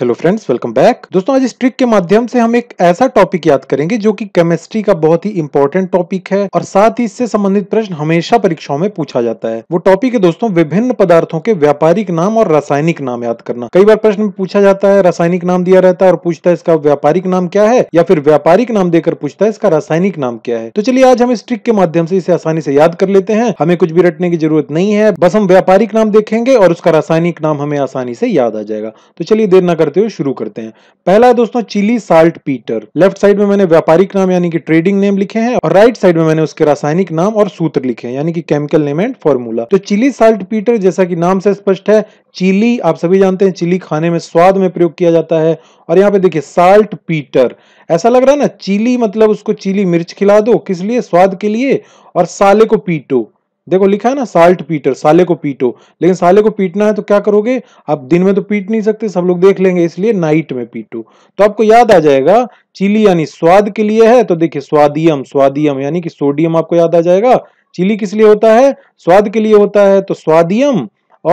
hello friends welcome back दोस्तों आज इस ट्रिक के माध्यम से हम एक ऐसा टॉपिक याद करेंगे जो कि केमिस्ट्री का बहुत ही इंपॉर्टेंट टॉपिक है और साथ ही इससे संबंधित प्रश्न हमेशा परीक्षाओं में पूछा जाता है वो टॉपिक है दोस्तों विभिन्न पदार्थों के व्यापारिक नाम और रासायनिक नाम याद करना कई बार प्रश्न में पूछा जाता है रासायनिक नाम दिया रहता है और पूछता है इसका व्यापारिक नाम क्या है या फिर व्यापारिक नाम देकर पूछता है इसका रासायनिक नाम क्या है तो चलिए आज हम इस ट्रिक के माध्यम से इसे आसानी से याद कर लेते हैं हमें कुछ भी रटने की जरूरत नहीं है बस हम व्यापारिक नाम देखेंगे और उसका रासायनिक नाम हमें आसानी से याद आ जाएगा तो चलिए देर न करते हुए शुरू करते हैं पहला है दोस्तों Chile saltpetre left side में मैंने व्यापारिक नाम यानी कि ट्रेडिंग नेम लिखे हैं और राइट साइड में मैंने उसके रासायनिक नाम और सूत्र लिखे हैं यानी कि केमिकल नेम एंड फॉर्मूला तो चिली साल्ट पीटर जैसा कि नाम से स्पष्ट है चिली आप सभी जानते हैं चिली खाने में स्वाद में प्रयोग किया जाता है और यहाँ पे देखिए साल्ट पीटर ऐसा लग रहा है ना चिली मतलब उसको चिली मिर्च खिला दो किस लिए स्वाद के लिए और साले को पीटो देखो लिखा है ना साल्ट पीटर साले को पीटो लेकिन साले को पीटना है तो क्या करोगे आप दिन में तो पीट नहीं सकते सब लोग देख लेंगे इसलिए नाइट में पीटो तो आपको याद आ जाएगा चिली यानी स्वाद के लिए है तो देखिए स्वादियम स्वादियम यानी कि सोडियम आपको याद आ जाएगा चिली किस लिए होता है स्वाद के लिए होता है तो स्वादियम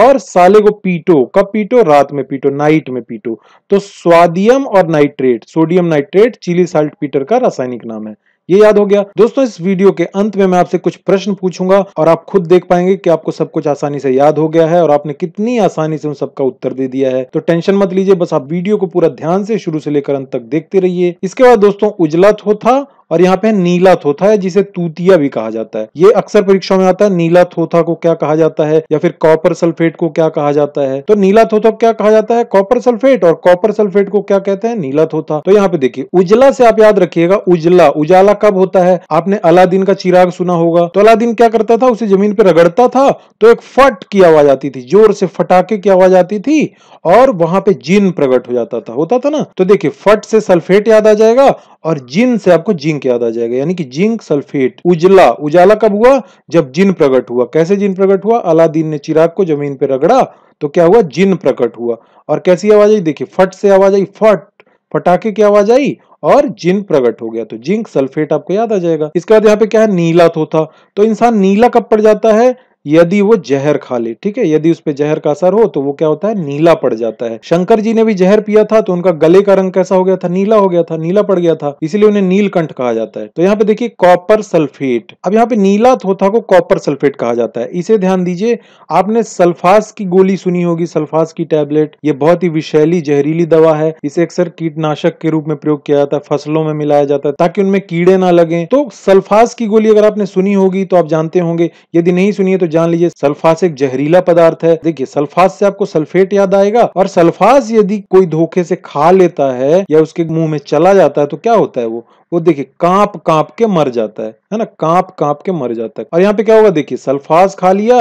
और साले को पीटो कब पीटो रात में पीटो नाइट में पीटो तो स्वादियम और nitrate sodium nitrate Chile saltpetre का रासायनिक नाम है ये याद हो गया दोस्तों इस वीडियो के अंत में मैं आपसे कुछ प्रश्न पूछूंगा और आप खुद देख पाएंगे कि आपको सब कुछ आसानी से याद हो गया है और आपने कितनी आसानी से उन सबका उत्तर दे दिया है तो टेंशन मत लीजिए बस आप वीडियो को पूरा ध्यान से शुरू से लेकर अंत तक देखते रहिए इसके बाद दोस्तों उजला थोथा और यहाँ पे नीला थोथा है जिसे तूतिया भी कहा जाता है ये अक्सर परीक्षा में आता है नीला थोथा को क्या कहा जाता है या फिर कॉपर सल्फेट को क्या कहा जाता है तो नीला थोथा को क्या कहा जाता है कॉपर सल्फेट और कॉपर सल्फेट को क्या कहते हैं नीला थोथा तो यहाँ पे देखिए उजला से आप याद रखिएगा उजला उजाला कब होता है आपने अलादीन का चिराग सुना होगा तो अलादीन क्या करता था उसे जमीन पर रगड़ता था तो एक फट की आवाज आती थी जोर से फटाके की आवाज आती थी और वहां पे जिन प्रकट हो जाता था होता था ना तो देखिए फट से सल्फेट याद आ जाएगा और जिन से आपको जिंक जिंक याद आ जाएगा यानी कि जिंक सल्फेट उजला उजाला कब हुआ जब जिन प्रकट हुआ कैसे जिन प्रकट हुआ अलादीन ने चिराग को जमीन पर रगड़ा तो क्या हुआ जिन प्रकट हुआ और कैसी आवाज आई देखिए फट से आवाज आई फट फटाके की आवाज आई और जिन प्रकट हो गया तो जिंक सल्फेट आपको याद आ जाएगा इसके बाद यहाँ पे क्या है नीला तो था तो इंसान नीला कब पड़ जाता है यदि वो जहर खा ले ठीक है यदि उस पर जहर का असर हो तो वो क्या होता है नीला पड़ जाता है शंकर जी ने भी जहर पिया था तो उनका गले का रंग कैसा हो गया था नीला हो गया था नीला पड़ गया था इसीलिए उन्हें नीलकंठ कहा जाता है तो यहाँ पे देखिए कॉपर सल्फेट अब यहाँ पे नीला थोथा को कॉपर सल्फेट कहा जाता है इसे ध्यान दीजिए आपने सल्फास की गोली सुनी होगी सल्फास की टैबलेट ये बहुत ही विषैली जहरीली दवा है इसे अक्सर कीटनाशक के रूप में प्रयोग किया जाता है फसलों में मिलाया जाता है ताकि उनमें कीड़े ना लगे तो सल्फास की गोली अगर आपने सुनी होगी तो आप जानते होंगे यदि नहीं सुनिए तो जान लीजिए सल्फास एक जहरीला पदार्थ है देखिए सल्फास से आपको सल्फेट याद आएगा और सल्फास यदि कोई धोखे से खा लेता है या उसके मुंह में चला जाता है तो क्या होता है वो वो देखिए कांप कांप के मर जाता है है ना कांप कांप के मर जाता है और यहाँ पे क्या होगा देखिए सल्फास खा लिया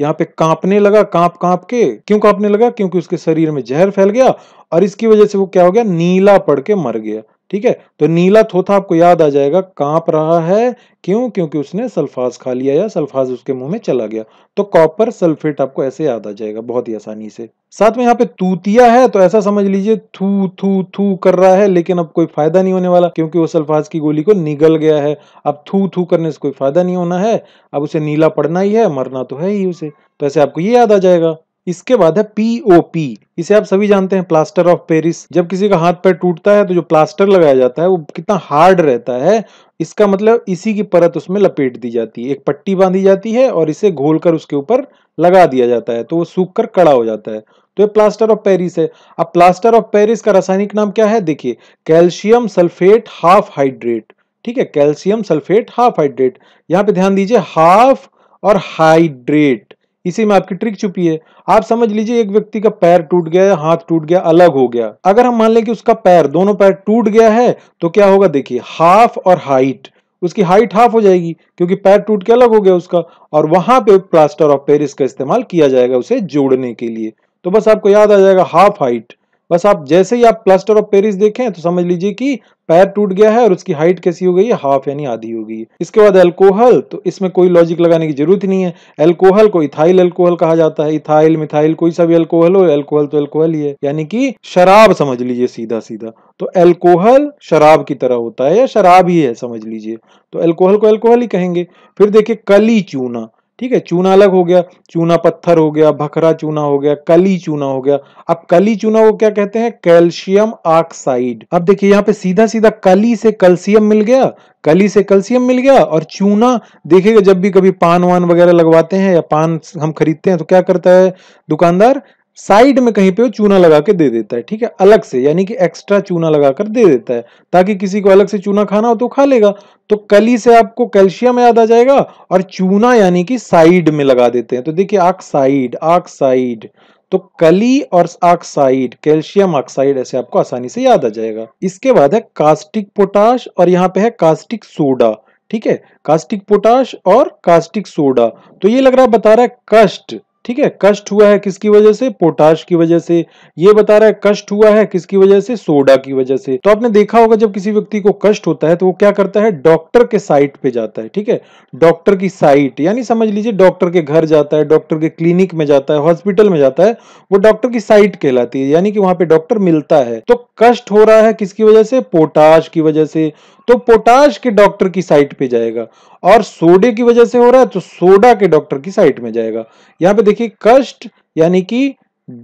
यहाँ पे कांपने लगा कांप कांप के क्यों कांपने लगा क्योंकि उसके शरीर में जहर फैल गया और इसकी वजह से वो क्या हो गया नीला पड़ के मर गया ठीक है तो नीला थोथा आपको याद आ जाएगा कांप रहा है क्यों क्योंकि उसने सल्फाज खा लिया या सल्फाज उसके मुंह में चला गया तो कॉपर सल्फेट आपको ऐसे याद आ जाएगा बहुत ही आसानी से साथ में यहाँ पे तूतिया है तो ऐसा समझ लीजिए थू थू थू कर रहा है लेकिन अब कोई फायदा नहीं होने वाला क्योंकि वो सल्फाज की गोली को निगल गया है अब थू थू करने से कोई फायदा नहीं होना है अब उसे नीला पड़ना ही है मरना तो है ही उसे तो ऐसे आपको ये याद आ जाएगा इसके बाद है पीओपी इसे आप सभी जानते हैं प्लास्टर ऑफ पेरिस जब किसी का हाथ पैर टूटता है तो जो प्लास्टर लगाया जाता है वो कितना हार्ड रहता है इसका मतलब इसी की परत उसमें लपेट दी जाती है एक पट्टी बांधी जाती है और इसे घोल कर उसके ऊपर लगा दिया जाता है तो वो सूख कर कड़ा हो जाता है तो ये प्लास्टर ऑफ पेरिस है अब प्लास्टर ऑफ पेरिस का रासायनिक नाम क्या है देखिए कैल्शियम सल्फेट हाफ हाइड्रेट ठीक है कैल्शियम सल्फेट हाफ हाइड्रेट यहाँ पे ध्यान दीजिए हाफ और हाइड्रेट इसी में आपकी ट्रिक छुपी है आप समझ लीजिए एक व्यक्ति का पैर टूट गया या हाथ टूट गया अलग हो गया अगर हम मान लें कि उसका पैर दोनों पैर टूट गया है तो क्या होगा देखिए हाफ और हाइट उसकी हाइट हाफ हो जाएगी क्योंकि पैर टूट के अलग हो गया उसका और वहां पे प्लास्टर ऑफ पेरिस का इस्तेमाल किया जाएगा उसे जोड़ने के लिए तो बस आपको याद आ जाएगा हाफ हाइट बस आप जैसे ही आप प्लास्टर ऑफ पेरिस देखें तो समझ लीजिए कि पैर टूट गया है और उसकी हाइट कैसी हो गई है हाफ यानी आधी हो गई है इसके बाद एल्कोहल तो इसमें कोई लॉजिक लगाने की जरूरत नहीं है एल्कोहल को इथाइल एल्कोहल कहा जाता है इथाइल मिथाइल कोई सा भी एल्कोहल हो एल्कोहल तो एल्कोहल ही है यानी कि शराब समझ लीजिए सीधा सीधा तो एल्कोहल शराब की तरह होता है या शराब ही है समझ लीजिए तो एल्कोहल को एल्कोहल ही कहेंगे फिर देखिए कली चूना ठीक है चूना अलग हो गया चूना पत्थर हो गया भखरा चूना हो गया कली चूना हो गया अब कली चूना को क्या कहते हैं कैल्शियम ऑक्साइड अब देखिए यहाँ पे सीधा सीधा कली से कैल्शियम मिल गया कली से कैल्शियम मिल गया और चूना देखिएगा जब भी कभी पान वान वगैरह लगवाते हैं या पान हम खरीदते हैं तो क्या करता है दुकानदार साइड में कहीं पे वो चूना लगा के दे देता है ठीक है अलग से यानी कि एक्स्ट्रा चूना लगा कर दे देता है ताकि किसी को अलग से चूना खाना हो तो खा लेगा तो कली से आपको कैल्शियम याद आ जाएगा और चूना यानी कि साइड में लगा देते हैं तो देखिए ऑक्साइड ऑक्साइड तो कली और ऑक्साइड कैल्शियम ऑक्साइड ऐसे आपको आसानी से याद आ जाएगा इसके बाद है कास्टिक पोटाश और यहाँ पे है कास्टिक सोडा ठीक है कास्टिक पोटाश और कास्टिक सोडा तो ये लग रहा बता रहा है कष्ट ठीक है कष्ट हुआ है किसकी वजह से पोटाश की वजह से ये बता रहा है कष्ट हुआ है किसकी वजह से सोडा की वजह से तो आपने देखा होगा जब किसी व्यक्ति को कष्ट होता है तो वो क्या करता है डॉक्टर के साइट पे जाता है ठीक है डॉक्टर की साइट यानी समझ लीजिए डॉक्टर के घर जाता है डॉक्टर के क्लिनिक में जाता है हॉस्पिटल में जाता है वो डॉक्टर की साइट कहलाती है यानी कि वहां पे डॉक्टर मिलता है तो कष्ट हो रहा है किसकी वजह से पोटाश की वजह से तो पोटाश के डॉक्टर की साइट पे जाएगा और सोडे की वजह से हो रहा है तो सोडा के डॉक्टर की साइट में जाएगा यहाँ पे देखिए कष्ट यानी कि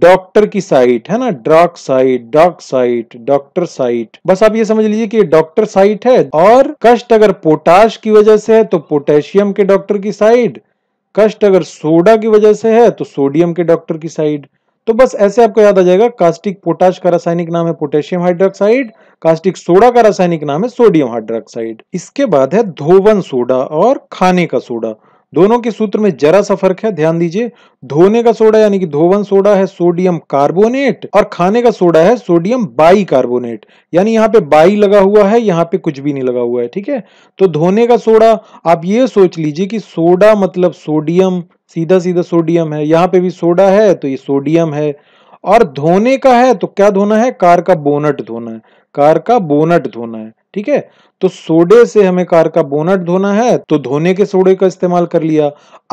डॉक्टर की साइट है ना ड्रॉक साइट डॉक साइट डॉक्टर साइट बस आप ये समझ लीजिए कि डॉक्टर साइट है और कष्ट अगर पोटाश की वजह से है तो पोटेशियम के डॉक्टर की साइड कष्ट अगर सोडा की वजह से है तो सोडियम के डॉक्टर की साइड तो बस ऐसे आपको याद आ जाएगा कास्टिक पोटाश का रासायनिक नाम है पोटेशियम हाइड्रोक्साइड कास्टिक सोडा का रासायनिक नाम है सोडियम हाइड्रोक्साइड इसके बाद है धोवन सोडा और खाने का सोडा दोनों के सूत्र में जरा सा फर्क है ध्यान दीजिए धोने का सोडा यानी कि धोवन सोडा है सोडियम कार्बोनेट और खाने का सोडा है सोडियम बाई कार्बोनेट यानी यहाँ पे बाई लगा हुआ है यहाँ पे कुछ भी नहीं लगा हुआ है ठीक है तो धोने का सोडा आप ये सोच लीजिए कि सोडा मतलब सोडियम सीधा सीधा सोडियम है यहाँ पे भी सोडा है तो ये सोडियम है और धोने का है तो क्या धोना है कार का बोनट धोना है कार का बोनट धोना है ठीक है तो सोडे से हमें कार का बोनट धोना है तो धोने के सोडे का इस्तेमाल कर लिया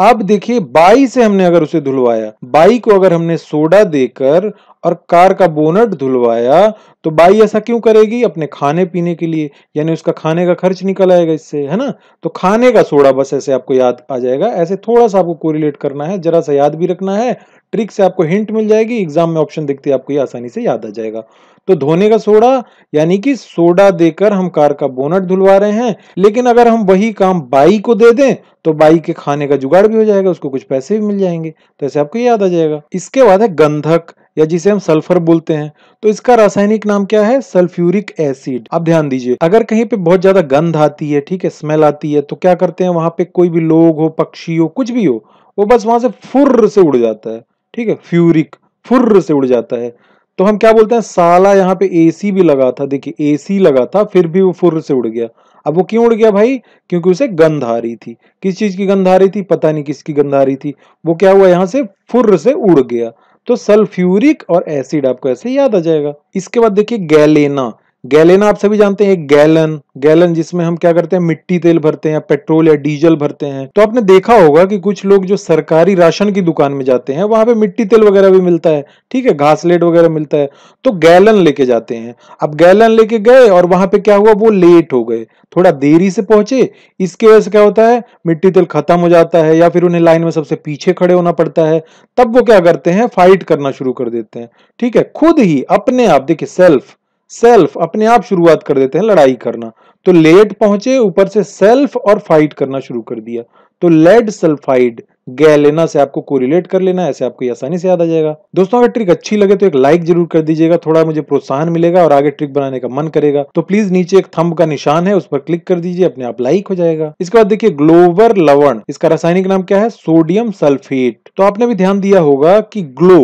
अब देखिए बाई से हमने अगर उसे धुलवाया बाई को अगर हमने सोडा देकर और कार का बोनट धुलवाया तो बाई ऐसा क्यों करेगी अपने खाने पीने के लिए यानी उसका खाने का खर्च निकल आएगा इससे है ना तो खाने का सोडा बस ऐसे आपको याद आ जाएगा ऐसे थोड़ा सा आपको कोरिलेट करना है जरा सा याद भी रखना है ट्रिक से आपको हिंट मिल जाएगी एग्जाम में ऑप्शन देखते आपको ये आसानी से याद आ जाएगा तो धोने का सोडा यानी कि सोडा देकर हम कार का बोनट धुलवा रहे हैं लेकिन अगर हम वही काम बाई को दे दें तो बाई के खाने का जुगाड़ भी हो जाएगा उसको कुछ पैसे भी मिल जाएंगे तो ऐसे आपको याद आ जाएगा इसके बाद है गंधक या जिसे हम सल्फर बोलते हैं तो इसका रासायनिक नाम क्या है सल्फ्यूरिक एसिड अब ध्यान दीजिए अगर कहीं पे बहुत ज्यादा गंध आती है ठीक है स्मेल आती है तो क्या करते हैं वहां पे कोई भी लोग हो पक्षी हो कुछ भी हो वो बस वहां से फुर्र से उड़ जाता है ठीक है फ्यूरिक फुर्र से उड़ जाता है तो हम क्या बोलते हैं साला यहाँ पे एसी भी लगा था देखिए एसी लगा था फिर भी वो फुर्र से उड़ गया अब वो क्यों उड़ गया भाई क्योंकि उसे गंध आ रही थी किस चीज की गंध आ रही थी पता नहीं किसकी गंध आ रही थी वो क्या हुआ यहाँ से फुर्र से उड़ गया तो सल्फ्यूरिक और एसिड आपको ऐसे याद आ जाएगा इसके बाद देखिए गैलेना गैलेन आप सभी जानते हैं एक गैलन गैलन जिसमें हम क्या करते हैं मिट्टी तेल भरते हैं पेट्रोल या डीजल भरते हैं तो आपने देखा होगा कि कुछ लोग जो सरकारी राशन की दुकान में जाते हैं वहां पे मिट्टी तेल वगैरह भी मिलता है ठीक है घासलेट वगैरह मिलता है तो गैलन लेके जाते हैं अब गैलन लेके गए और वहां पे क्या हुआ वो लेट हो गए थोड़ा देरी से पहुंचे इसकी वजह से क्या होता है मिट्टी तेल खत्म हो जाता है या फिर उन्हें लाइन में सबसे पीछे खड़े होना पड़ता है तब वो क्या करते हैं फाइट करना शुरू कर देते हैं ठीक है खुद ही अपने आप देखिए सेल्फ सेल्फ अपने आप शुरुआत कर देते हैं लड़ाई करना तो लेट पहुंचे ऊपर से सेल्फ और फाइट करना शुरू कर दिया तो लेड सल्फाइड गैलेना से आपको कोरिलेट कर लेना ऐसे आपको आसानी से याद आ जाएगा दोस्तों अगर ट्रिक अच्छी लगे तो एक लाइक जरूर कर दीजिएगा थोड़ा मुझे प्रोत्साहन मिलेगा और आगे ट्रिक बनाने का मन करेगा तो प्लीज नीचे एक थंब का निशान है उस पर क्लिक कर दीजिए अपने आप लाइक हो जाएगा इसके बाद देखिए ग्लोवर लवन इसका रासायनिक नाम क्या है सोडियम सल्फेट तो आपने भी ध्यान दिया होगा कि ग्लो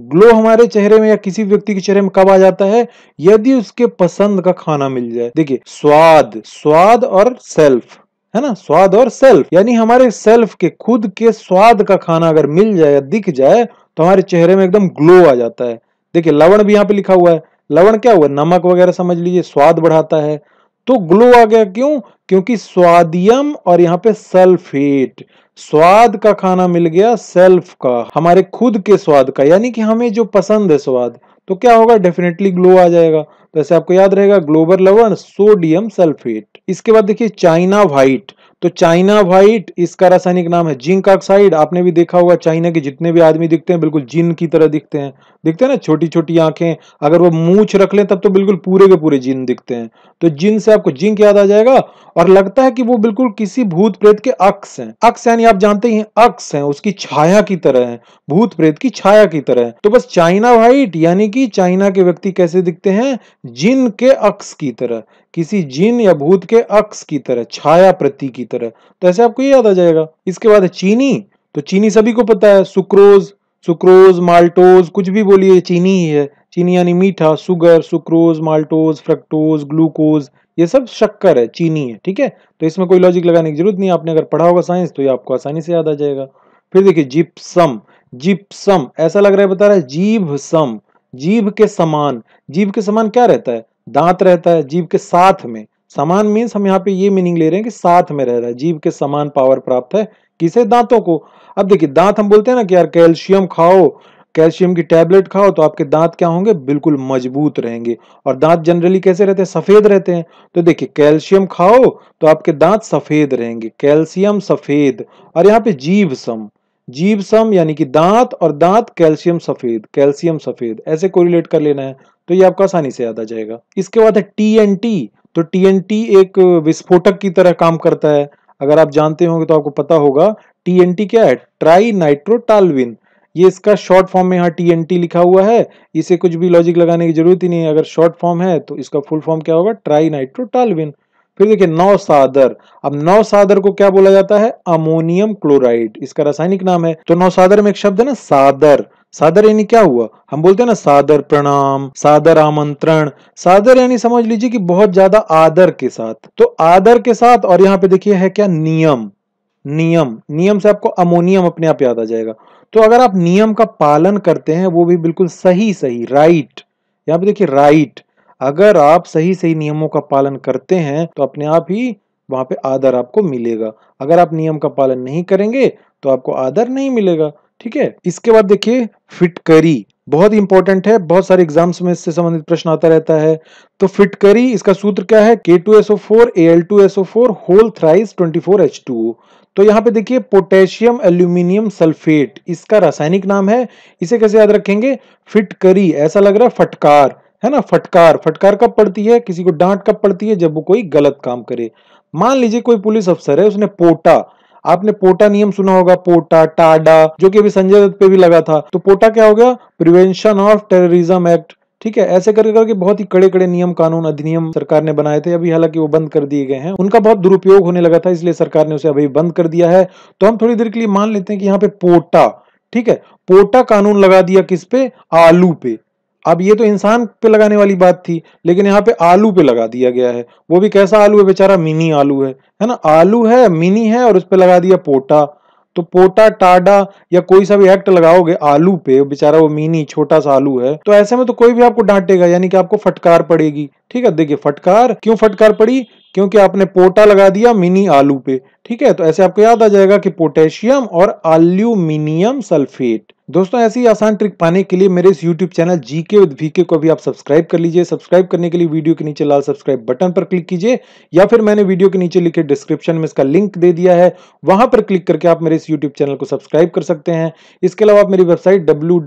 ग्लो हमारे चेहरे में या किसी व्यक्ति के चेहरे में कब आ जाता है यदि उसके पसंद का खाना मिल जाए देखिए स्वाद स्वाद और सेल्फ है ना स्वाद और सेल्फ यानी हमारे सेल्फ के खुद के स्वाद का खाना अगर मिल जाए या दिख जाए तो हमारे चेहरे में एकदम ग्लो आ जाता है देखिए लवण भी यहाँ पे लिखा हुआ है लवण क्या हुआ नमक वगैरह समझ लीजिए स्वाद बढ़ाता है तो ग्लो आ गया क्यों क्योंकि स्वादियम और यहाँ पे सल्फेट स्वाद का खाना मिल गया सेल्फ का हमारे खुद के स्वाद का यानी कि हमें जो पसंद है स्वाद तो क्या होगा डेफिनेटली ग्लो आ जाएगा तो ऐसे आपको याद रहेगा ग्लोबल लवन सोडियम सल्फेट इसके बाद देखिए चाइना व्हाइट तो चाइना व्हाइट इसका रासायनिक नाम है जिंक ऑक्साइड आपने भी देखा होगा चाइना के जितने भी आदमी दिखते हैं बिल्कुल जिन की तरह दिखते हैं दिखते हैं ना छोटी छोटी आंखें अगर वो मूछ रख लें तब तो बिल्कुल पूरे के पूरे जिन दिखते हैं तो जिन से आपको जिंक याद आ जाएगा और लगता है कि वो बिल्कुल किसी भूत प्रेत के अक्स है अक्स यानी आप जानते ही अक्स है उसकी छाया की तरह है भूत प्रेत की छाया की तरह है तो बस चाइना व्हाइट यानी कि चाइना के व्यक्ति कैसे दिखते हैं जिन के अक्स की तरह किसी जीन या भूत के अक्स की तरह छाया प्रति की तरह तो ऐसे आपको ये याद आ जाएगा इसके बाद चीनी तो चीनी सभी को पता है सुक्रोज सुक्रोज माल्टोज कुछ भी बोलिए चीनी ही है चीनी यानी मीठा sugar sucrose maltose fructose glucose ये सब शक्कर है चीनी है ठीक है तो इसमें कोई लॉजिक लगाने की जरूरत नहीं आपने अगर पढ़ा होगा साइंस तो ये आपको आसानी से याद आ जाएगा फिर देखिए जिप्सम जिप्सम ऐसा लग रहा है बता रहा है जीभ सम जीभ के समान जीभ के समान क्या रहता है दांत रहता है जीव के साथ में समान मीन्स हम यहाँ पे ये मीनिंग ले रहे हैं कि साथ में रह रहा है जीव के समान पावर प्राप्त है किसे दांतों को अब देखिए दांत हम बोलते हैं ना कि यार कैल्शियम खाओ कैल्शियम की टैबलेट खाओ तो आपके दांत क्या होंगे बिल्कुल मजबूत रहेंगे और दांत जनरली कैसे रहते हैं सफेद रहते हैं तो देखिए कैल्शियम खाओ तो आपके दांत सफेद रहेंगे कैल्शियम सफेद और यहाँ पे जीव सम जीव सम यानी कि दांत और दांत कैल्शियम सफेद कैल्शियम सफेद ऐसे कोरिलेट कर लेना है तो ये आपका आसानी से याद आ जाएगा इसके बाद है टी तो टी एक विस्फोटक की तरह काम करता है अगर आप जानते होंगे तो आपको पता होगा टी क्या है ट्राई नाइट्रोटालविन ये इसका शॉर्ट फॉर्म में यहाँ टी लिखा हुआ है इसे कुछ भी लॉजिक लगाने की जरूरत ही नहीं है अगर शॉर्ट फॉर्म है तो इसका फुल फॉर्म क्या होगा ट्राई नाइट्रोटालविन फिर देखिये नौ सादर अब नौ सादर को क्या बोला जाता है अमोनियम क्लोराइड इसका रासायनिक नाम है तो नौ सादर में एक शब्द है ना सादर सादर यानी क्या हुआ हम बोलते हैं ना सादर प्रणाम सादर आमंत्रण सादर यानी समझ लीजिए कि बहुत ज्यादा आदर के साथ तो आदर के साथ और यहाँ पे देखिए है क्या नियम नियम नियम से आपको अमोनियम अपने आप याद आ जाएगा तो अगर आप नियम का पालन करते हैं वो भी बिल्कुल सही सही राइट यहाँ पे देखिए राइट अगर आप सही सही नियमों का पालन करते हैं तो अपने आप ही वहां पे आदर आपको मिलेगा अगर आप नियम का पालन नहीं करेंगे तो आपको आदर नहीं मिलेगा ठीक है इसके बाद देखिए फिटकरी बहुत ही इंपॉर्टेंट है बहुत सारे एग्जाम्स में इससे संबंधित प्रश्न आता रहता है तो फिटकरी इसका सूत्र क्या है K two SO four A L two SO four whole thrice twenty four H two तो यहाँ पे देखिए पोटेशियम एल्यूमिनियम सल्फेट इसका रासायनिक नाम है इसे कैसे याद रखेंगे फिटकरी ऐसा लग रहा है फटकार है ना फटकार फटकार कब पड़ती है किसी को डांट कब पड़ती है जब वो कोई गलत काम करे मान लीजिए कोई पुलिस अफसर है उसने पोटा आपने पोटा नियम सुना होगा पोटा टाडा जो कि अभी संजय दत्त पे भी लगा था तो पोटा क्या हो गया प्रिवेंशन ऑफ टेररिज्म एक्ट ठीक है ऐसे करके करके बहुत ही कड़े कड़े नियम कानून अधिनियम सरकार ने बनाए थे अभी हालांकि वो बंद कर दिए गए हैं उनका बहुत दुरुपयोग होने लगा था इसलिए सरकार ने उसे अभी बंद कर दिया है तो हम थोड़ी देर के लिए मान लेते हैं कि यहाँ पे पोटा ठीक है पोटा कानून लगा दिया किस पे आलू पे अब ये तो इंसान पे लगाने वाली बात थी लेकिन यहाँ पे आलू पे लगा दिया गया है वो भी कैसा आलू है बेचारा मिनी आलू है है ना आलू है मिनी है और उस पर लगा दिया पोटा तो पोटा टाडा या कोई सा भी एक्ट लगाओगे आलू पे बेचारा वो मिनी छोटा सा आलू है तो ऐसे में तो कोई भी आपको डांटेगा यानी कि आपको फटकार पड़ेगी ठीक है देखिए फटकार क्यों फटकार पड़ी क्योंकि आपने पोटा लगा दिया मिनी आलू पे ठीक है तो ऐसे आपको याद आ जाएगा कि पोटेशियम और एल्यूमिनियम सल्फेट दोस्तों ऐसी आसान ट्रिक पाने के लिए मेरे इस YouTube channel GK with VK को भी आप सब्सक्राइब कर लीजिए सब्सक्राइब करने के लिए वीडियो के नीचे लाल सब्सक्राइब बटन पर क्लिक कीजिए या फिर मैंने वीडियो के नीचे लिखे डिस्क्रिप्शन में इसका लिंक दे दिया है वहां पर क्लिक करके आप मेरे इस YouTube चैनल को सब्सक्राइब कर सकते हैं इसके अलावा आप मेरी वेबसाइट डब्ल्यू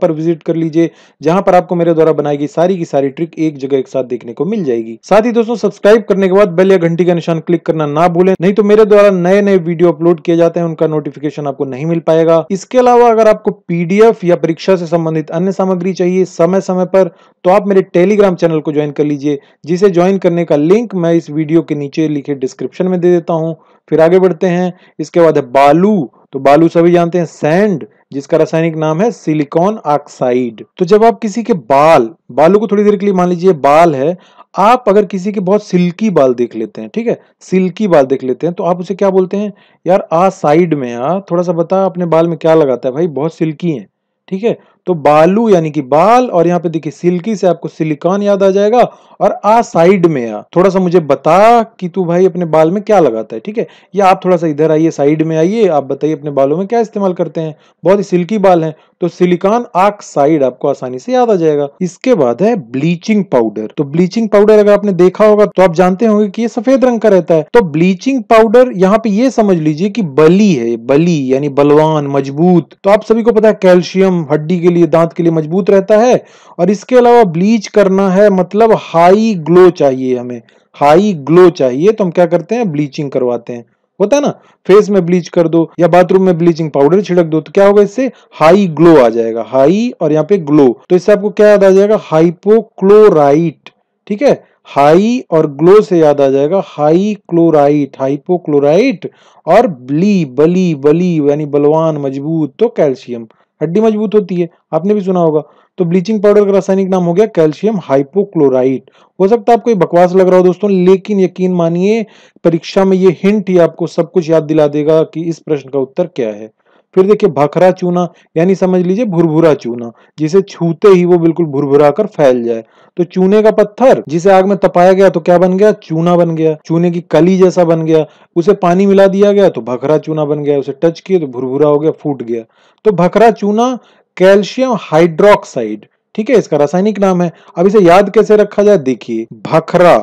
पर विजिट कर लीजिए जहां पर आपको मेरे द्वारा बनाई गई सारी की सारी ट्रिक एक जगह एक साथ देखने को मिल जाएगी साथ ही दोस्तों सब्सक्राइब करने के बाद बेल या घंटी का निशान क्लिक करना ना भूलें नहीं तो मेरे द्वारा नए नए वीडियो अपलोड किए जाते हैं उनका नोटिफिकेशन आपको नहीं मिल पाएगा इसके अलावा अगर आपको पीडीएफ या परीक्षा से संबंधित अन्य सामग्री चाहिए समय समय पर तो आप मेरे टेलीग्राम चैनल को ज्वाइन कर लीजिए जिसे ज्वाइन करने का लिंक मैं इस वीडियो के नीचे लिखे डिस्क्रिप्शन में दे देता हूँ फिर आगे बढ़ते हैं इसके बाद है बालू तो बालू सभी जानते हैं सैंड जिसका रासायनिक नाम है सिलिकॉन ऑक्साइड तो जब आप किसी के बाल बालू को थोड़ी देर के लिए मान लीजिए बाल है आप अगर किसी के बहुत सिल्की बाल देख लेते हैं ठीक है सिल्की बाल देख लेते हैं तो आप उसे क्या बोलते हैं यार आ साइड में आ थोड़ा सा बता अपने बाल में क्या लगाता है भाई बहुत सिल्की है ठीक है तो बालू यानी कि बाल और यहाँ पे देखिए सिल्की से आपको सिलिकॉन याद आ जाएगा और आ साइड में आ थोड़ा सा मुझे बता कि तू भाई अपने बाल में क्या लगाता है ठीक है या आप थोड़ा सा इधर आइए साइड में आइए आप बताइए अपने बालों में क्या इस्तेमाल करते हैं बहुत ही सिल्की बाल है तो सिलिकॉन ऑक्साइड आपको आसानी से याद आ जाएगा इसके बाद है ब्लीचिंग पाउडर तो ब्लीचिंग पाउडर अगर आपने देखा होगा तो आप जानते होंगे कि ये सफेद रंग का रहता है तो ब्लीचिंग पाउडर यहाँ पे ये समझ लीजिए कि बली है बली यानी बलवान मजबूत तो आप सभी को पता है कैल्शियम हड्डी के लिए लिए दांत के लिए मजबूत रहता है और इसके अलावा ब्लीच करना है मतलब हाई ग्लो चाहिए हमें हाई ग्लो चाहिए तो हम क्या करते हैं ब्लीचिंग करवाते हैं होता है ना फेस में ब्लीच कर दो या बाथरूम में ब्लीचिंग पाउडर छिड़क दो तो क्या होगा इससे हाई ग्लो आ जाएगा हाई और यहाँ पे ग्लो तो इससे आपको क्या याद आ जाएगा हाइपोक्लोराइट ठीक है हाई और ग्लो से याद आ जाएगा हाई क्लोराइट हाइपोक्लोराइट और ब्ली बली बली यानी बलवान मजबूत तो कैल्शियम हड्डी मजबूत होती है आपने भी सुना होगा तो ब्लीचिंग पाउडर का रासायनिक नाम हो गया कैल्शियम हाइपोक्लोराइड हो सकता है आपको बकवास लग रहा हो दोस्तों लेकिन यकीन मानिए परीक्षा में ये हिंट ही आपको सब कुछ याद दिला देगा कि इस प्रश्न का उत्तर क्या है फिर देखिए भखरा चूना यानी समझ लीजिए भुरभुरा चूना जिसे छूते ही वो बिल्कुल भुरभुरा कर फैल जाए तो चूने का पत्थर जिसे आग में तपाया गया तो क्या बन गया चूना बन गया चूने की कली जैसा बन गया उसे पानी मिला दिया गया तो भखरा चूना बन गया उसे टच किया तो भुरभुरा हो गया फूट गया तो भखरा चूना कैल्शियम हाइड्रोक्साइड ठीक है इसका रासायनिक नाम है अब इसे याद कैसे रखा जाए देखिए भखरा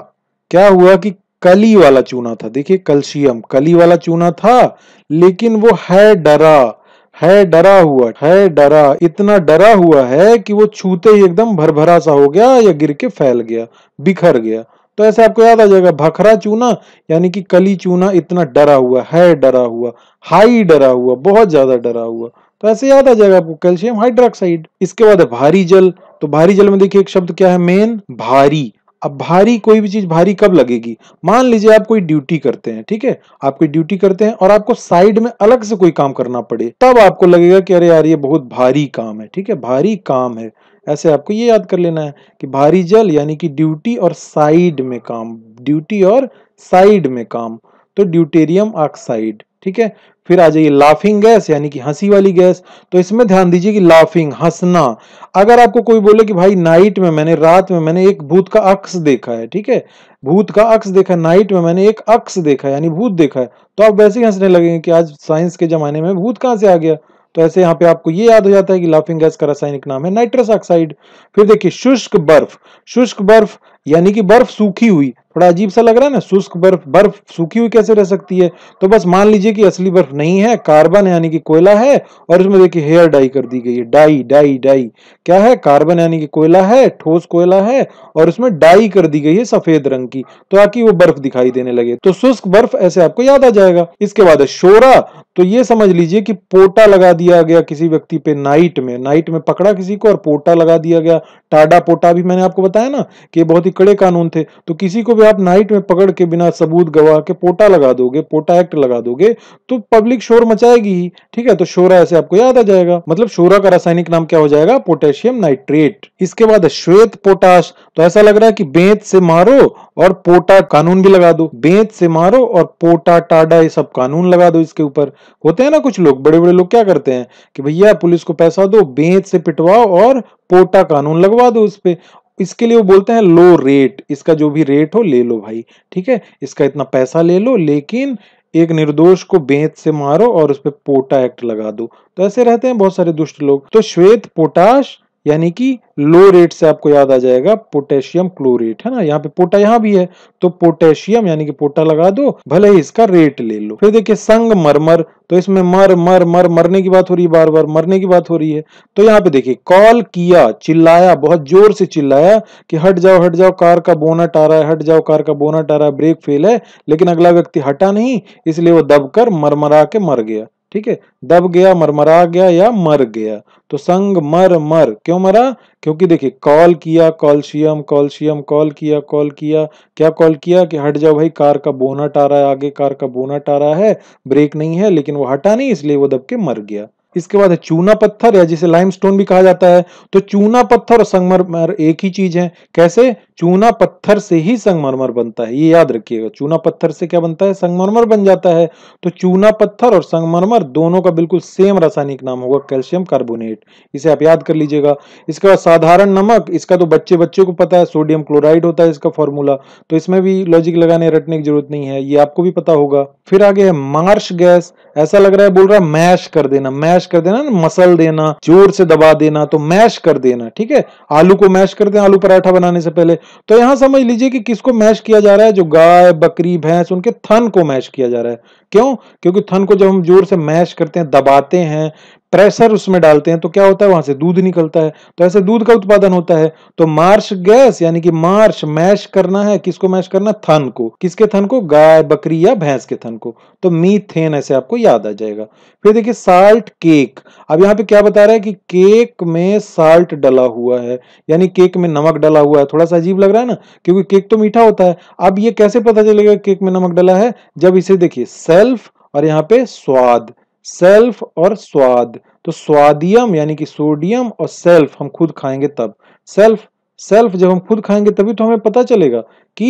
क्या हुआ कि कली वाला चूना था देखिए कैल्शियम कली वाला चूना था लेकिन वो है डरा है डरा हुआ है डरा इतना डरा हुआ है कि वो छूते ही एकदम भरभरा सा हो गया या गिर के फैल गया बिखर गया तो ऐसे आपको याद आ जाएगा भखरा चूना यानी कि कली चूना इतना डरा हुआ है डरा हुआ हाई डरा हुआ बहुत ज्यादा डरा हुआ तो ऐसे याद आ जाएगा आपको कैल्शियम हाइड्रोक्साइड इसके बाद भारी जल तो भारी जल में देखिए एक शब्द क्या है मेन भारी अब भारी कोई भी चीज भारी कब लगेगी मान लीजिए आप कोई ड्यूटी करते हैं ठीक है आप कोई ड्यूटी करते हैं और आपको साइड में अलग से कोई काम करना पड़े तब आपको लगेगा कि अरे यार ये बहुत भारी काम है ठीक है भारी काम है ऐसे आपको ये याद कर लेना है कि भारी जल यानी कि ड्यूटी और साइड में काम ड्यूटी और साइड में काम तो ड्यूटेरियम ऑक्साइड ठीक है फिर आ जाइए लाफिंग गैस यानी कि हंसी वाली गैस तो इसमें ध्यान दीजिए कि लाफिंग हंसना अगर आपको कोई बोले कि भाई नाइट में मैंने रात में मैंने एक भूत का अक्स देखा है ठीक है भूत का अक्स देखा नाइट में मैंने एक अक्स देखा यानी भूत देखा है तो आप वैसे ही हंसने लगेंगे कि आज साइंस के जमाने में भूत कहां से आ गया तो ऐसे यहाँ पे आपको ये याद हो जाता है कि लाफिंग गैस का रासायनिक नाम है नाइट्रस ऑक्साइड फिर देखिए शुष्क बर्फ शुष्क बर्फ यानी कि बर्फ सूखी हुई बड़ा अजीब सा लग रहा है ना शुष्क बर्फ बर्फ सूखी हुई कैसे रह सकती है तो बस मान लीजिए कि असली बर्फ नहीं है कार्बन यानी कि कोयला है और इसमें देखिए हेयर डाई कर दी गई है डाई डाई डाई क्या है कार्बन यानी कि कोयला है ठोस कोयला है और इसमें डाई कर दी गई है सफेद रंग की तो आकी वो बर्फ दिखाई देने लगे तो शुष्क बर्फ ऐसे आपको याद आ जाएगा इसके बाद है शोरा तो ये समझ लीजिए कि पोटा लगा दिया गया किसी व्यक्ति पे नाइट में नाइट में पकड़ा किसी को और पोटा लगा दिया गया टाडा पोटा भी मैंने आपको बताया ना कि बहुत ही कड़े कानून थे तो किसी को भी आप नाइट में पकड़ के बिना सबूत गवाह के पोटा लगा दोगे पोटा एक्ट लगा दोगे तो पब्लिक शोर मचाएगी ही ठीक है तो शोरा ऐसे आपको याद आ जाएगा मतलब शोरा का रासायनिक नाम क्या हो जाएगा पोटेशियम नाइट्रेट इसके बाद श्वेत पोटाश तो ऐसा लग रहा है कि बेत से मारो और पोटा कानून भी लगा दो बेत से मारो और पोटा टाडा ये सब कानून लगा दो इसके ऊपर होते हैं ना कुछ लोग बड़े बड़े लोग क्या करते हैं कि भैया पुलिस को पैसा दो बेत से पिटवाओ और पोटा कानून लगवा दो उस पर इसके लिए वो बोलते हैं लो रेट इसका जो भी रेट हो ले लो भाई ठीक है इसका इतना पैसा ले लो लेकिन एक निर्दोष को बेंत से मारो और उस पर पोटा एक्ट लगा दो तो ऐसे रहते हैं बहुत सारे दुष्ट लोग तो श्वेत पोटाश यानी कि लो रेट से आपको याद आ जाएगा पोटेशियम क्लोरेट है ना यहाँ पे पोटा यहाँ भी है तो पोटेशियम यानी कि पोटा लगा दो भले ही इसका रेट ले लो फिर देखिए संग मरमर तो इसमें मर मर मर मरने की बात हो रही है बार बार मरने की बात हो रही है तो यहाँ पे देखिए कॉल किया चिल्लाया बहुत जोर से चिल्लाया कि हट जाओ हट जाओ कार का बोनट आ रहा है हट जाओ कार का बोनट आ रहा है ब्रेक फेल है लेकिन अगला व्यक्ति हटा नहीं इसलिए वो दबकर मरमरा के मर गया ठीक है दब गया मरमरा गया या मर गया तो संग मर मर क्यों मरा क्योंकि देखिए कॉल किया कॉल्शियम कॉल्शियम कॉल किया कॉल किया क्या कॉल किया कि हट जाओ भाई कार का बोनट आ रहा है आगे कार का बोनट आ रहा है ब्रेक नहीं है लेकिन वो हटा नहीं इसलिए वो दब के मर गया इसके बाद है चूना पत्थर या जिसे लाइमस्टोन भी कहा जाता है तो चूना पत्थर और संगमरमर एक ही चीज है कैसे चूना पत्थर से ही संगमरमर बनता है ये याद रखिएगा चूना पत्थर से क्या बनता है संगमरमर बन जाता है तो चूना पत्थर और संगमरमर दोनों का बिल्कुल सेम रासायनिक नाम होगा कैल्शियम कार्बोनेट इसे आप याद कर लीजिएगा इसके बाद साधारण नमक इसका तो बच्चे बच्चे को पता है सोडियम क्लोराइड होता है इसका फॉर्मूला तो इसमें भी लॉजिक लगाने रटने की जरूरत नहीं है ये आपको भी पता होगा फिर आगे है मार्श गैस ऐसा लग रहा है बोल रहा है मैश कर देना मैश कर देना मसल देना जोर से दबा देना तो मैश कर देना ठीक है आलू को मैश कर देना आलू पराठा बनाने से पहले तो यहां समझ लीजिए कि किसको मैश किया जा रहा है जो गाय बकरी भैंस उनके थन को मैश किया जा रहा है क्यों क्योंकि थन को जब हम जोर से मैश करते हैं दबाते हैं प्रेशर उसमें डालते हैं तो क्या होता है वहां से दूध निकलता है तो ऐसे दूध का उत्पादन होता है तो मार्श गैस यानी कि मार्श मैश करना है किसको मैश करना थन को किसके थन को गाय बकरी या भैंस के थन को तो मीथेन ऐसे आपको याद आ जाएगा फिर देखिए साल्ट केक अब यहाँ पे क्या बता रहा है कि केक में साल्ट डला हुआ है यानी केक में नमक डला हुआ है थोड़ा सा अजीब लग रहा है ना क्योंकि केक तो मीठा होता है अब ये कैसे पता चलेगा केक में नमक डला है जब इसे देखिए सेल्फ और यहाँ पे स्वाद सेल्फ और स्वाद तो स्वादियम यानी कि सोडियम और सेल्फ हम खुद खाएंगे तब सेल्फ सेल्फ जब हम खुद खाएंगे तभी तो हमें पता चलेगा कि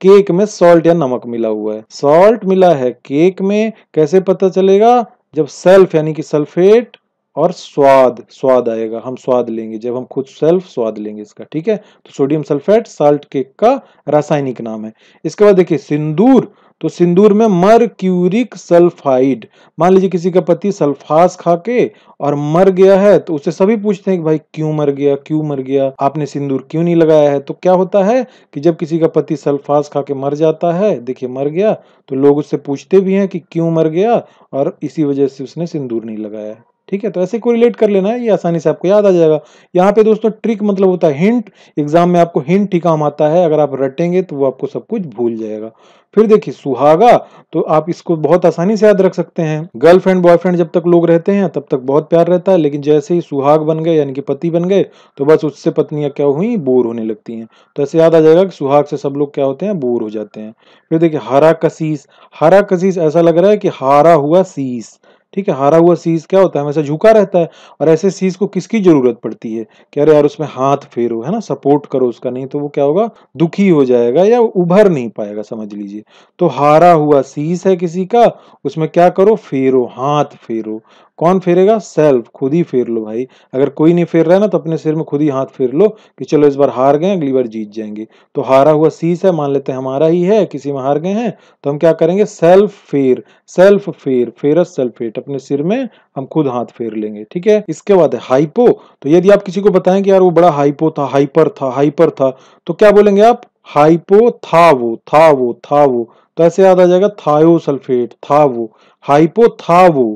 केक में सॉल्ट या नमक मिला हुआ है सॉल्ट मिला है केक में कैसे पता चलेगा जब सेल्फ यानी कि सल्फेट और स्वाद स्वाद आएगा हम स्वाद लेंगे जब हम खुद सेल्फ स्वाद लेंगे इसका ठीक है तो सोडियम सल्फेट साल्ट केक का रासायनिक नाम है इसके बाद देखिए सिंदूर तो सिंदूर में मरक्यूरिक सल्फाइड मान लीजिए किसी का पति सल्फास खा के और मर गया है तो उसे सभी पूछते हैं कि भाई क्यों मर गया क्यों मर गया आपने सिंदूर क्यों नहीं लगाया है तो क्या होता है कि जब किसी का पति सल्फास खा के मर जाता है देखिए मर गया तो लोग उससे पूछते भी हैं कि क्यों मर गया और इसी वजह से उसने सिंदूर नहीं लगाया है ठीक है तो ऐसे कोरिलेट कर लेना है ये आसानी से आपको याद आ जाएगा यहाँ पे दोस्तों ट्रिक मतलब होता है हिंट एग्जाम में आपको हिंट ही काम आता है अगर आप रटेंगे तो वो आपको सब कुछ भूल जाएगा फिर देखिए सुहागा तो आप इसको बहुत आसानी से याद रख सकते हैं गर्लफ्रेंड बॉयफ्रेंड जब तक लोग रहते हैं तब तक बहुत प्यार रहता है लेकिन जैसे ही सुहाग बन गए यानी कि पति बन गए तो बस उससे पत्नियां क्या हुई बोर होने लगती हैं तो ऐसे याद आ जाएगा कि सुहाग से सब लोग क्या होते हैं बोर हो जाते हैं फिर देखिए हरा कसीस हरा कसीस ऐसा लग रहा है कि हारा हुआ सीस ठीक है हारा हुआ सीज क्या होता है हमेशा झुका रहता है और ऐसे सीज को किसकी जरूरत पड़ती है कि अरे यार उसमें हाथ फेरो है ना सपोर्ट करो उसका नहीं तो वो क्या होगा दुखी हो जाएगा या उभर नहीं पाएगा समझ लीजिए तो हारा हुआ सीज है किसी का उसमें क्या करो फेरो हाथ फेरो कौन फेरेगा सेल्फ खुद ही फेर लो भाई अगर कोई नहीं फेर रहा है ना तो अपने सिर में खुद ही हाथ फेर लो कि चलो इस बार हार गए अगली बार जीत जाएंगे तो हारा हुआ सीस है मान लेते हैं हमारा ही है किसी में हार गए हैं तो हम क्या करेंगे सेल्फ फेर सेल्फ फेर फेरस सेल्फ फेट अपने सिर में हम खुद हाथ फेर लेंगे ठीक है इसके बाद है हाइपो तो यदि आप किसी को बताएं कि यार वो बड़ा हाइपो था हाइपर था हाइपर था तो क्या बोलेंगे आप हाइपो था वो था वो था वो तो ऐसे याद आ जाएगा थायो सल्फेट था वो हाइपो था वो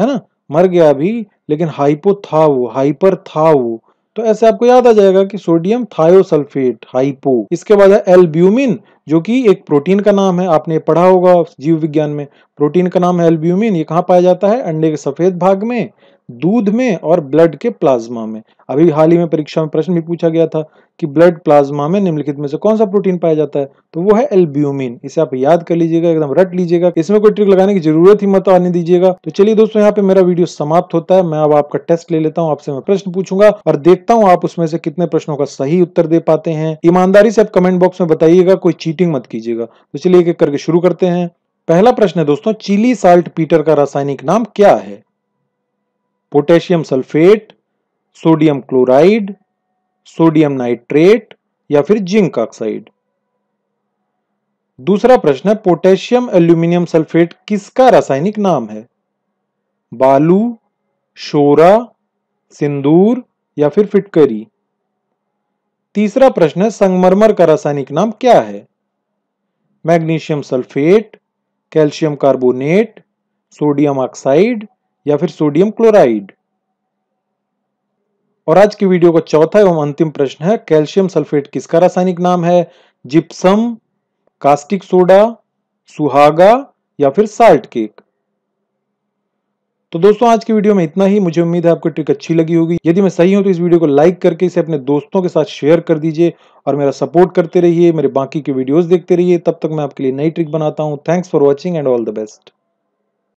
है ना मर गया अभी लेकिन हाइपो था वो हाइपर था वो तो ऐसे आपको याद आ जाएगा कि सोडियम थायोसल्फेट हाइपो इसके बाद है एल्ब्यूमिन जो कि एक प्रोटीन का नाम है आपने पढ़ा होगा जीव विज्ञान में प्रोटीन का नाम है एल्ब्यूमिन ये कहाँ पाया जाता है अंडे के सफेद भाग में दूध में और ब्लड के प्लाज्मा में अभी हाल ही में परीक्षा में प्रश्न भी पूछा गया था कि ब्लड प्लाज्मा में निम्नलिखित में से कौन सा प्रोटीन पाया जाता है तो वो है एल्ब्यूमिन इसे आप याद कर लीजिएगा एकदम रट लीजिएगा इसमें कोई ट्रिक लगाने की जरूरत ही मत आने दीजिएगा तो चलिए दोस्तों यहाँ पे मेरा वीडियो समाप्त होता है मैं अब आपका टेस्ट ले लेता हूँ आपसे मैं प्रश्न पूछूंगा और देखता हूँ आप उसमें से कितने प्रश्नों का सही उत्तर दे पाते हैं ईमानदारी से आप कमेंट बॉक्स में बताइएगा कोई चीज चीटिंग मत कीजिएगा तो चलिए एक एक करके शुरू करते हैं पहला प्रश्न है दोस्तों चिली साल्ट पीटर का रासायनिक नाम क्या है potassium sulphate sodium chloride sodium nitrate या फिर जिंक ऑक्साइड दूसरा प्रश्न है पोटेशियम एल्यूमिनियम सल्फेट किसका रासायनिक नाम है बालू शोरा सिंदूर या फिर फिटकरी तीसरा प्रश्न है संगमरमर का रासायनिक नाम क्या है magnesium sulphate calcium carbonate sodium oxide या फिर सोडियम क्लोराइड और आज की वीडियो का चौथा एवं अंतिम प्रश्न है कैल्शियम सल्फेट किसका रासायनिक नाम है जिप्सम कास्टिक सोडा सुहागा या फिर साल्ट केक तो दोस्तों आज की वीडियो में इतना ही मुझे उम्मीद है आपको ट्रिक अच्छी लगी होगी यदि मैं सही हूं तो इस वीडियो को लाइक करके इसे अपने दोस्तों के साथ शेयर कर दीजिए और मेरा सपोर्ट करते रहिए मेरे बाकी के वीडियोस देखते रहिए तब तक मैं आपके लिए नई ट्रिक बनाता हूं thanks for watching and all the best